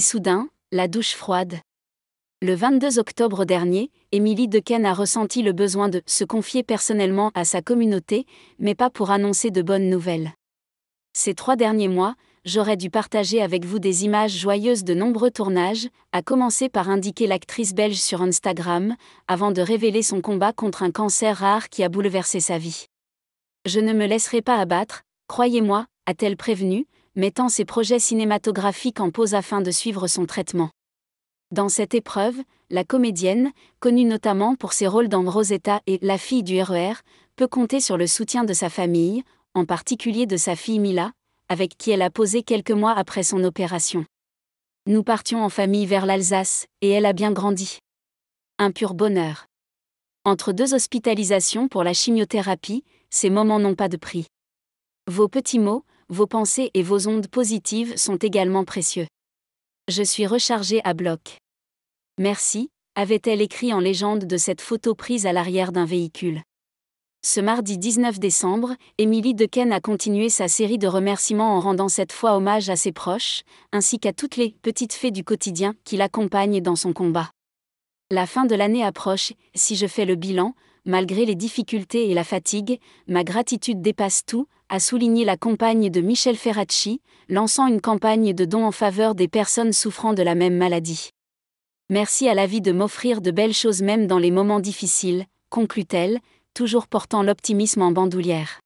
soudain, la douche froide. Le 22 octobre dernier, Émilie Dequesne a ressenti le besoin de se confier personnellement à sa communauté, mais pas pour annoncer de bonnes nouvelles. Ces trois derniers mois, j'aurais dû partager avec vous des images joyeuses de nombreux tournages, à commencer par indiquer l'actrice belge sur Instagram, avant de révéler son combat contre un cancer rare qui a bouleversé sa vie. Je ne me laisserai pas abattre, croyez-moi, a-t-elle prévenu, mettant ses projets cinématographiques en pause afin de suivre son traitement. Dans cette épreuve, la comédienne, connue notamment pour ses rôles dans Rosetta et La fille du RER, e peut compter sur le soutien de sa famille, en particulier de sa fille Mila, avec qui elle a posé quelques mois après son opération. Nous partions en famille vers l'Alsace, et elle a bien grandi. Un pur bonheur. Entre deux hospitalisations pour la chimiothérapie, ces moments n'ont pas de prix. Vos petits mots, vos pensées et vos ondes positives sont également précieux. Je suis rechargée à bloc. Merci, avait-elle écrit en légende de cette photo prise à l'arrière d'un véhicule. Ce mardi 19 décembre, Émilie Dequesne a continué sa série de remerciements en rendant cette fois hommage à ses proches, ainsi qu'à toutes les petites fées du quotidien qui l'accompagnent dans son combat. La fin de l'année approche, si je fais le bilan, malgré les difficultés et la fatigue, ma gratitude dépasse tout, a souligné la compagne de Michel Ferracci, lançant une campagne de dons en faveur des personnes souffrant de la même maladie. Merci à la vie de m'offrir de belles choses même dans les moments difficiles, conclut-elle, toujours portant l'optimisme en bandoulière.